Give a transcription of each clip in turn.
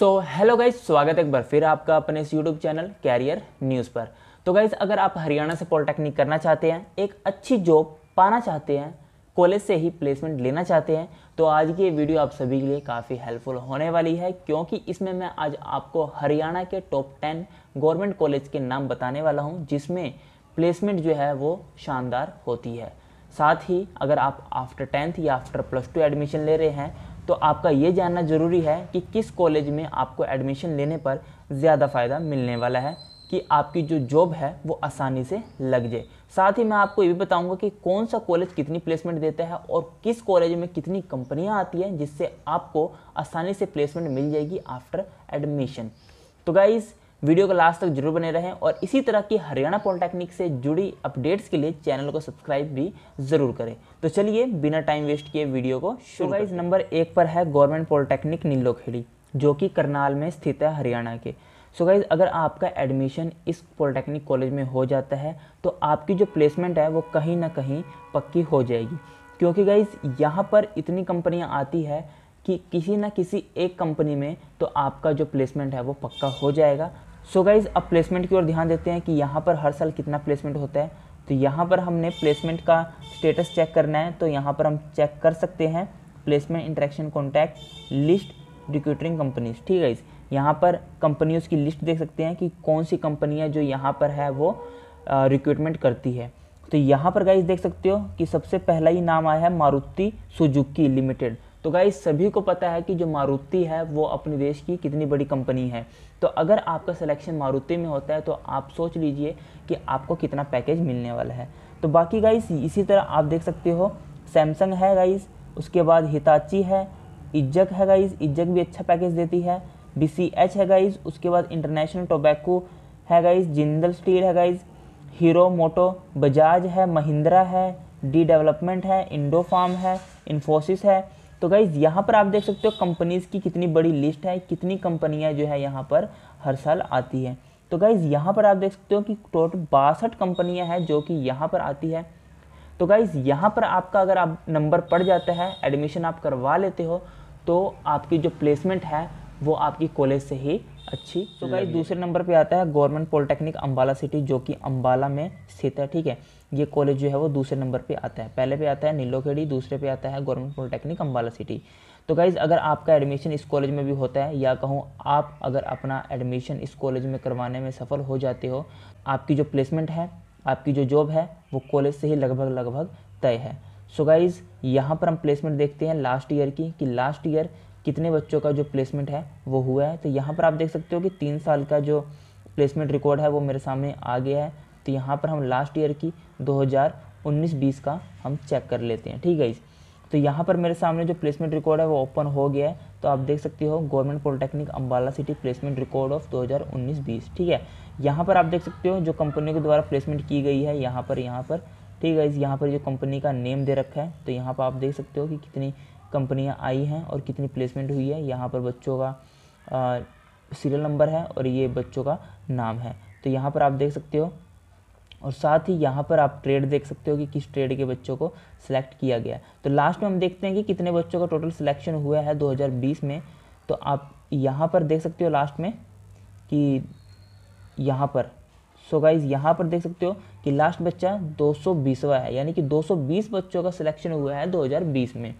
So hello guys स्वागत है एक बार फिर आपका अपने इस यूट्यूब चैनल कैरियर न्यूज़ पर तो गाइज अगर आप हरियाणा से पॉलिटेक्निक करना चाहते हैं एक अच्छी जॉब पाना चाहते हैं कॉलेज से ही प्लेसमेंट लेना चाहते हैं तो आज की ये वीडियो आप सभी के लिए काफ़ी हेल्पफुल होने वाली है क्योंकि इसमें मैं आज आपको हरियाणा के टॉप टेन गवर्नमेंट कॉलेज के नाम बताने वाला हूँ जिसमें प्लेसमेंट जो है वो शानदार होती है साथ ही अगर आप आफ्टर टेंथ या आफ्टर प्लस टू एडमिशन ले रहे हैं तो आपका ये जानना ज़रूरी है कि किस कॉलेज में आपको एडमिशन लेने पर ज़्यादा फ़ायदा मिलने वाला है कि आपकी जो जॉब है वो आसानी से लग जाए साथ ही मैं आपको ये भी बताऊंगा कि कौन सा कॉलेज कितनी प्लेसमेंट देता है और किस कॉलेज में कितनी कंपनियां आती हैं जिससे आपको आसानी से प्लेसमेंट मिल जाएगी आफ्टर एडमिशन तो गाइज़ वीडियो को लास्ट तक जरूर बने रहें और इसी तरह की हरियाणा पॉलिटेक्निक से जुड़ी अपडेट्स के लिए चैनल को सब्सक्राइब भी जरूर करें तो चलिए बिना टाइम वेस्ट किए वीडियो को शुरू इस नंबर एक पर है गवर्नमेंट पॉलिटेक्निक नीलोखेड़ी जो कि करनाल में स्थित है हरियाणा के सो so गाइज अगर आपका एडमिशन इस पॉलिटेक्निक कॉलेज में हो जाता है तो आपकी जो प्लेसमेंट है वो कहीं ना कहीं पक्की हो जाएगी क्योंकि गाइज यहाँ पर इतनी कंपनियाँ आती है कि किसी ना किसी एक कंपनी में तो आपका जो प्लेसमेंट है वो पक्का हो जाएगा सो गाइज अब प्लेसमेंट की ओर ध्यान देते हैं कि यहाँ पर हर साल कितना प्लेसमेंट होता है तो यहाँ पर हमने प्लेसमेंट का स्टेटस चेक करना है तो यहाँ पर हम चेक कर सकते हैं placement interaction contact list recruiting companies ठीक है यहाँ पर कंपनीज की लिस्ट देख सकते हैं कि कौन सी कंपनियाँ जो यहाँ पर है वो रिक्रूटमेंट करती है तो यहाँ पर गाइज देख सकते हो कि सबसे पहला ही नाम आया है मारुति सुजुकी लिमिटेड तो गाइज सभी को पता है कि जो मारुति है वो अपने देश की कितनी बड़ी कंपनी है तो अगर आपका सिलेक्शन मारुति में होता है तो आप सोच लीजिए कि आपको कितना पैकेज मिलने वाला है तो बाकी गाइस इसी तरह आप देख सकते हो सैमसंग है गाइस उसके बाद हिताची है इज्जक है गाइस इज्जक भी अच्छा पैकेज देती है बी है गाइस उसके बाद इंटरनेशनल टोबैको है गाइस जिंदल स्टील है गाइस हीरो मोटो बजाज है महिंद्रा है डी डेवलपमेंट है इंडो फार्म है इन्फोसिस है तो गाइज यहाँ पर आप देख सकते हो कंपनीज़ की कितनी बड़ी लिस्ट है कितनी कंपनियाँ जो है यहाँ पर हर साल आती है तो गाइज़ यहाँ पर आप देख सकते हो कि टोटल बासठ कंपनियाँ हैं जो कि यहाँ पर आती है तो गाइज़ यहाँ पर आपका अगर आप नंबर पड़ जाता है एडमिशन आप करवा लेते हो तो आपकी जो प्लेसमेंट है वो आपकी कॉलेज से ही अच्छी तो भाई दूसरे नंबर पे आता है गवर्नमेंट पॉलिटेक्निक अम्बाला सिटी जो कि अम्बाला में स्थित है ठीक है ये कॉलेज जो है वो दूसरे नंबर पे आता है पहले पे आता है नीलोखेड़ी दूसरे पे आता है गवर्नमेंट पॉलिटेक्निक अम्बाला सिटी तो गाइज़ अगर आपका एडमिशन इस कॉलेज में भी होता है या कहूँ आप अगर अपना एडमिशन इस कॉलेज में करवाने में सफल हो जाते हो आपकी जो प्लेसमेंट है आपकी जो जॉब है वो कॉलेज से ही लगभग लगभग तय है सो गाइज़ यहाँ पर हम प्लेसमेंट देखते हैं लास्ट ईयर की कि लास्ट ईयर कितने बच्चों का जो प्लेसमेंट है वो हुआ है तो यहाँ पर आप देख सकते हो कि तीन साल का जो प्लेसमेंट रिकॉर्ड है वो मेरे सामने आ गया है तो यहाँ पर हम लास्ट ईयर की 2019-20 का हम चेक कर लेते हैं ठीक है इस तो यहाँ पर मेरे सामने जो प्लेसमेंट रिकॉर्ड है वो ओपन हो गया है तो आप देख सकते हो government polytechnic Ambala city placement record of 2019-20 ठीक है यहाँ पर आप देख सकते हो जो कंपनी के द्वारा प्लेसमेंट की गई है यहाँ पर यहाँ पर ठीक है इस यहाँ पर जो कंपनी का नेम दे रखा है तो यहाँ पर आप देख सकते हो कि कितनी कंपनियां आई हैं और कितनी प्लेसमेंट हुई है यहाँ पर बच्चों का सीरियल नंबर है और ये बच्चों का नाम है तो यहाँ पर आप देख सकते हो और साथ ही यहाँ पर आप ट्रेड देख सकते हो कि किस ट्रेड के बच्चों को सिलेक्ट किया गया है तो लास्ट में हम देखते हैं कि कितने बच्चों का टोटल सिलेक्शन हुआ है 2020 में तो आप यहाँ पर देख सकते हो लास्ट में कि यहाँ पर सो गाइज यहाँ पर देख सकते हो कि लास्ट बच्चा 220वां है यानी कि दो बच्चों का सिलेक्शन हुआ है दो में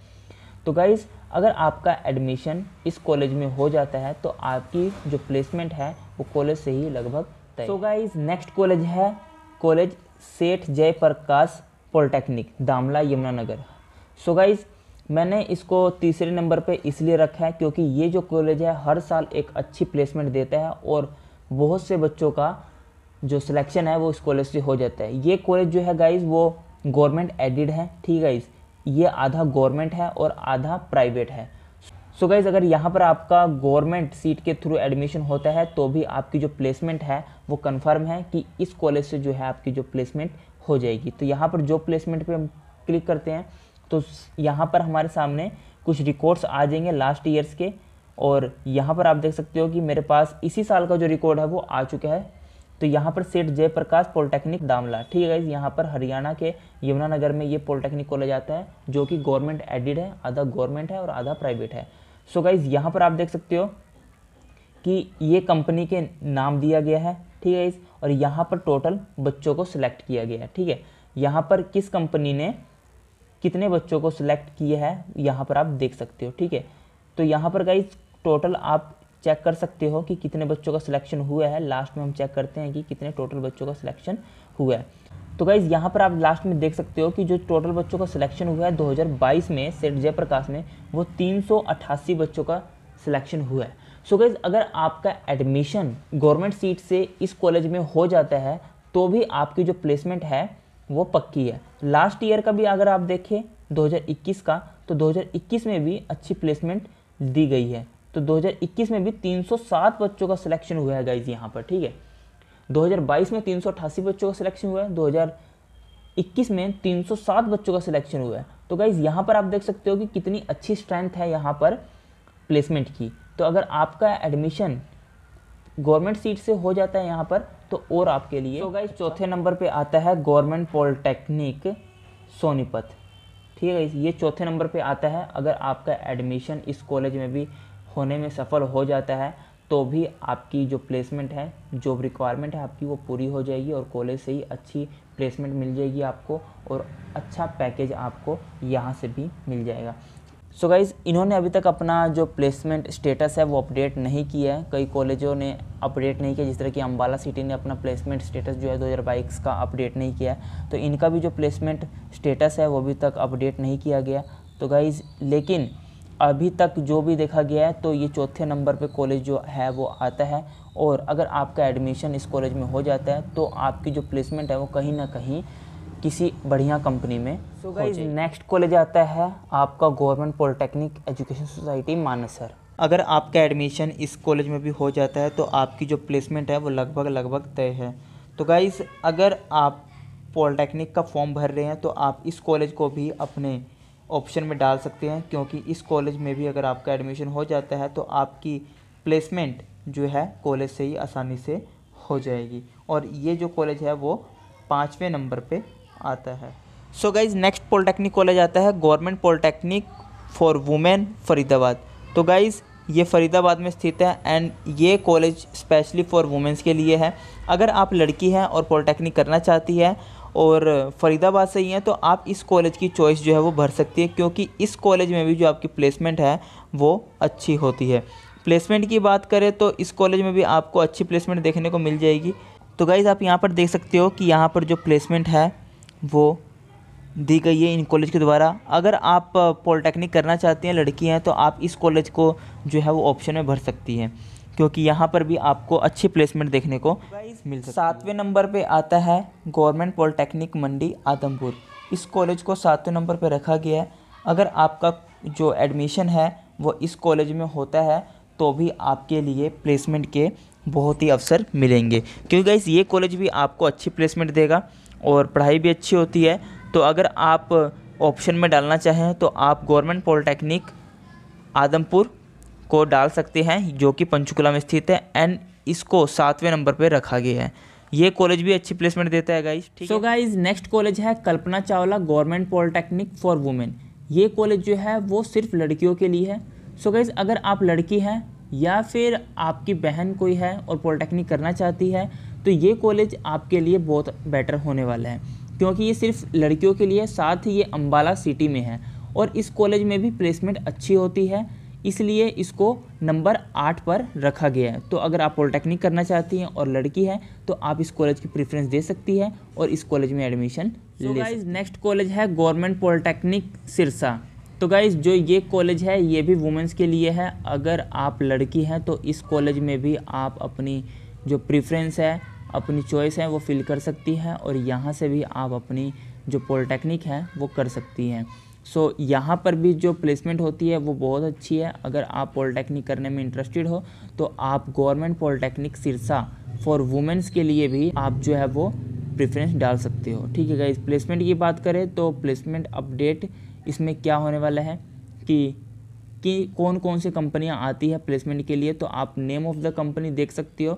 तो गाइज़ अगर आपका एडमिशन इस कॉलेज में हो जाता है तो आपकी जो प्लेसमेंट है वो कॉलेज से ही लगभग तय सो गाइज नेक्स्ट कॉलेज है college Seth Jaiprakash polytechnic Damla Yamunanagar so guys मैंने इसको तीसरे नंबर पे इसलिए रखा है क्योंकि ये जो कॉलेज है हर साल एक अच्छी प्लेसमेंट देता है और बहुत से बच्चों का जो सिलेक्शन है वो इस कॉलेज से हो जाता है ये कॉलेज जो है गाइज़ वो गवर्नमेंट एडिड है ठीक है गाइज़ ये आधा गवर्नमेंट है और आधा प्राइवेट है सो so गाइज़ अगर यहाँ पर आपका गवर्नमेंट सीट के थ्रू एडमिशन होता है तो भी आपकी जो प्लेसमेंट है वो कन्फर्म है कि इस कॉलेज से जो है आपकी जो प्लेसमेंट हो जाएगी तो यहाँ पर जो प्लेसमेंट पर हम क्लिक करते हैं तो यहाँ पर हमारे सामने कुछ रिकॉर्ड्स आ जाएंगे लास्ट ईयर्स के और यहाँ पर आप देख सकते हो कि मेरे पास इसी साल का जो रिकॉर्ड है वो आ चुका है तो यहाँ पर सेठ जयप्रकाश पॉलिटेक्निक दामला ठीक है यहाँ पर हरियाणा के यमुनानगर में ये पॉलिटेक्निक कॉलेज आता है जो कि गवर्नमेंट एडिड है आधा गवर्नमेंट है और आधा प्राइवेट है सो so गाइज यहाँ पर आप देख सकते हो कि ये कंपनी के नाम दिया गया है ठीक है और यहाँ पर टोटल बच्चों को सिलेक्ट किया गया है ठीक है यहाँ पर किस कंपनी ने कितने बच्चों को सिलेक्ट किया है यहाँ पर आप देख सकते हो ठीक है तो यहाँ पर गाइज टोटल आप चेक कर सकते हो कि कितने बच्चों का सिलेक्शन हुआ है लास्ट में हम चेक करते हैं कि कितने टोटल बच्चों का सिलेक्शन हुआ है तो गाइज़ यहाँ पर आप लास्ट में देख सकते हो कि जो टोटल बच्चों का सिलेक्शन हुआ है 2022 में सेठ जयप्रकाश में वो 388 बच्चों का सिलेक्शन हुआ है सो so गाइज़ अगर आपका एडमिशन गवर्नमेंट सीट से इस कॉलेज में हो जाता है तो भी आपकी जो प्लेसमेंट है वो पक्की है लास्ट ईयर का भी अगर आप देखें 2021 का तो 2021 में भी अच्छी प्लेसमेंट दी गई है तो 2021 में भी 307 बच्चों का सिलेक्शन हुआ है गाइज यहाँ पर ठीक है 2022 में तीन बच्चों का सिलेक्शन हुआ है 2021 में 307 बच्चों का सिलेक्शन हुआ है तो गाइज यहाँ पर आप देख सकते हो कि कितनी अच्छी स्ट्रेंथ है यहाँ पर प्लेसमेंट की तो अगर आपका एडमिशन गवर्नमेंट सीट से हो जाता है यहाँ पर तो और आपके लिए तो गाइज अच्छा। चौथे नंबर पर आता है गवर्नमेंट पॉलिटेक्निक सोनीपत ठीक है ये चौथे नंबर पे आता है अगर आपका एडमिशन इस कॉलेज में भी होने में सफल हो जाता है तो भी आपकी जो प्लेसमेंट है जॉब रिक्वायरमेंट है आपकी वो पूरी हो जाएगी और कॉलेज से ही अच्छी प्लेसमेंट मिल जाएगी आपको और अच्छा पैकेज आपको यहाँ से भी मिल जाएगा सो so गाइज़ इन्होंने अभी तक अपना जो प्लेसमेंट स्टेटस है वो अपडेट नहीं किया है कई कॉलेजों ने अपडेट नहीं किया जिस तरह की अम्बाला सिटी ने अपना प्लेसमेंट स्टेटस जो है दो का अपडेट नहीं किया है तो इनका भी जो प्लेसमेंट स्टेटस है वो अभी तक अपडेट नहीं किया गया तो गाइज़ लेकिन अभी तक जो भी देखा गया है तो ये चौथे नंबर पे कॉलेज जो है वो आता है और अगर आपका एडमिशन इस कॉलेज में हो जाता है तो आपकी जो प्लेसमेंट है वो कहीं ना कहीं किसी बढ़िया कंपनी में सो so नेक्स्ट कॉलेज आता है आपका government polytechnic education society Manesar अगर आपका एडमिशन इस कॉलेज में भी हो जाता है तो आपकी जो प्लेसमेंट है वो लगभग लगभग तय है तो गाइज़ अगर आप पॉलिटेक्निक का फॉर्म भर रहे हैं तो आप इस कॉलेज को भी अपने ऑप्शन में डाल सकते हैं क्योंकि इस कॉलेज में भी अगर आपका एडमिशन हो जाता है तो आपकी प्लेसमेंट जो है कॉलेज से ही आसानी से हो जाएगी और ये जो कॉलेज है वो पाँचवें नंबर पे आता है so guys next polytechnic college आता है government polytechnic for women Faridabad तो गाइज़ ये फरीदाबाद में स्थित है एंड ये कॉलेज स्पेशली फॉर वुमेंस के लिए है अगर आप लड़की हैं और पॉलिटेक्निक करना चाहती है और फरीदाबाद से ही हैं तो आप इस कॉलेज की चॉइस जो है वो भर सकती है क्योंकि इस कॉलेज में भी जो आपकी प्लेसमेंट है वो अच्छी होती है प्लेसमेंट की बात करें तो इस कॉलेज में भी आपको अच्छी प्लेसमेंट देखने को मिल जाएगी तो गाइज़ आप यहाँ पर देख सकते हो कि यहाँ पर जो प्लेसमेंट है वो दी गई है इन कॉलेज के द्वारा अगर आप पॉलिटेक्निक करना चाहते हैं लड़की हैं तो आप इस कॉलेज को जो है वो ऑप्शन में भर सकती हैं क्योंकि यहाँ पर भी आपको अच्छी प्लेसमेंट देखने को मिल सातवें नंबर पे आता है गवर्नमेंट पॉलिटेक्निक मंडी आदमपुर इस कॉलेज को सातवें नंबर पे रखा गया है अगर आपका जो एडमिशन है वो इस कॉलेज में होता है तो भी आपके लिए प्लेसमेंट के बहुत ही अवसर मिलेंगे क्योंकि गाइस ये कॉलेज भी आपको अच्छी प्लेसमेंट देगा और पढ़ाई भी अच्छी होती है तो अगर आप ऑप्शन में डालना चाहें तो आप गवर्नमेंट पॉलिटेक्निक आदमपुर को डाल सकते हैं जो कि पंचकुला में स्थित है एंड इसको सातवें नंबर पर रखा गया है ये कॉलेज भी अच्छी प्लेसमेंट देता है गाइज ठीक सो गाइज नेक्स्ट कॉलेज है Kalpana Chawla government polytechnic for women ये कॉलेज जो है वो सिर्फ लड़कियों के लिए है सो so गाइज अगर आप लड़की हैं या फिर आपकी बहन कोई है और पॉलिटेक्निक करना चाहती है तो ये कॉलेज आपके लिए बहुत बेटर होने वाला है क्योंकि ये सिर्फ लड़कियों के लिए साथ ही ये अम्बाला सिटी में है और इस कॉलेज में भी प्लेसमेंट अच्छी होती है इसलिए इसको नंबर आठ पर रखा गया है तो अगर आप पॉलिटेक्निक करना चाहती हैं और लड़की है तो आप इस कॉलेज की प्रेफरेंस दे सकती है और इस कॉलेज में एडमिशन ले गाइज नेक्स्ट कॉलेज है गवर्नमेंट पॉलिटेक्निक सिरसा तो गाइज जो ये कॉलेज है ये भी वुमेंस के लिए है अगर आप लड़की हैं तो इस कॉलेज में भी आप अपनी जो प्रिफ्रेंस है अपनी चॉइस है वो फिल कर सकती हैं और यहाँ से भी आप अपनी जो पॉलिटेक्निक है वो कर सकती हैं सो so, यहाँ पर भी जो प्लेसमेंट होती है वो बहुत अच्छी है अगर आप पॉलिटेक्निक करने में इंटरेस्टेड हो तो आप government polytechnic Sirsa for womens के लिए भी आप जो है वो प्रेफरेंस डाल सकते हो ठीक है इस प्लेसमेंट की बात करें तो प्लेसमेंट अपडेट इसमें क्या होने वाला है कि कि कौन कौन सी कंपनियां आती है प्लेसमेंट के लिए तो आप नेम ऑफ़ द कंपनी देख सकते हो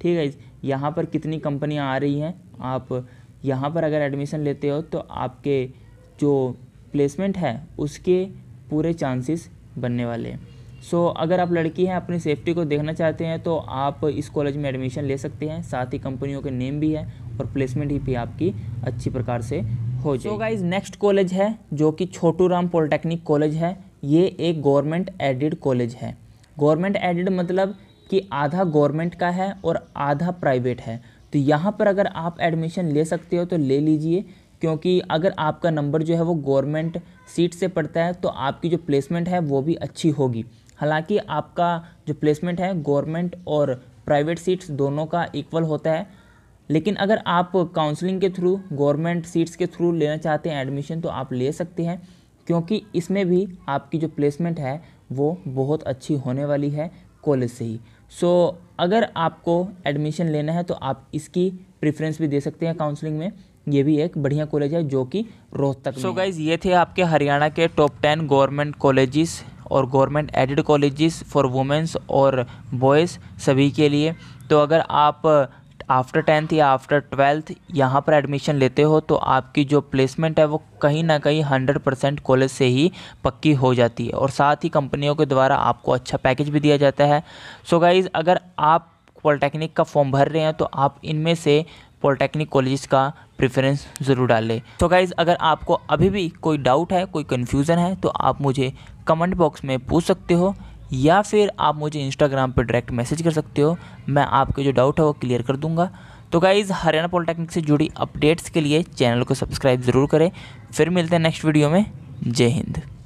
ठीक है यहाँ पर कितनी कंपनियां आ रही हैं आप यहाँ पर अगर एडमिशन लेते हो तो आपके जो प्लेसमेंट है उसके पूरे चांसेस बनने वाले हैं सो so, अगर आप लड़की हैं अपनी सेफ्टी को देखना चाहते हैं तो आप इस कॉलेज में एडमिशन ले सकते हैं साथ ही कंपनियों के नेम भी है और प्लेसमेंट ही भी आपकी अच्छी प्रकार से हो जाए इस नेक्स्ट कॉलेज है जो कि छोटू राम पॉलिटेक्निक कॉलेज है ये एक गवर्नमेंट एडिड कॉलेज है गवर्नमेंट एडिड मतलब कि आधा गवर्नमेंट का है और आधा प्राइवेट है तो यहाँ पर अगर आप एडमिशन ले सकते हो तो ले लीजिए क्योंकि अगर आपका नंबर जो है वो गवर्नमेंट सीट से पड़ता है तो आपकी जो प्लेसमेंट है वो भी अच्छी होगी हालांकि आपका जो प्लेसमेंट है गवर्नमेंट और प्राइवेट सीट्स दोनों का इक्वल होता है लेकिन अगर आप काउंसलिंग के थ्रू गवर्नमेंट सीट्स के थ्रू लेना चाहते हैं एडमिशन तो आप ले सकते हैं क्योंकि इसमें भी आपकी जो प्लेसमेंट है वो बहुत अच्छी होने वाली है कॉलेज से ही सो so, अगर आपको एडमिशन लेना है तो आप इसकी प्रेफरेंस भी दे सकते हैं काउंसलिंग में ये भी एक बढ़िया कॉलेज है जो कि रोहतक सो गाइज ये थे आपके हरियाणा के टॉप टेन गवर्नमेंट कॉलेजेस और government aided colleges for womens और बॉयज़ सभी के लिए तो अगर आप आफ्टर uh, टेंथ या आफ्टर ट्वेल्थ यहाँ पर एडमिशन लेते हो तो आपकी जो प्लेसमेंट है वो कहीं ना कहीं हंड्रेड परसेंट कॉलेज से ही पक्की हो जाती है और साथ ही कंपनियों के द्वारा आपको अच्छा पैकेज भी दिया जाता है सो so गाइज़ अगर आप पॉलिटेक्निक का फॉर्म भर रहे हैं तो आप इनमें से पॉलिटेक्निक कॉलेज का प्रेफरेंस ज़रूर डालें तो गाइज़ अगर आपको अभी भी कोई डाउट है कोई कन्फ्यूज़न है तो आप मुझे कमेंट बॉक्स में पूछ सकते हो या फिर आप मुझे इंस्टाग्राम पर डायरेक्ट मैसेज कर सकते हो मैं आपके जो डाउट है वो क्लियर कर दूंगा तो गाइज़ हरियाणा पॉलिटेक्निक से जुड़ी अपडेट्स के लिए चैनल को सब्सक्राइब ज़रूर करें फिर मिलते हैं नेक्स्ट वीडियो में जय हिंद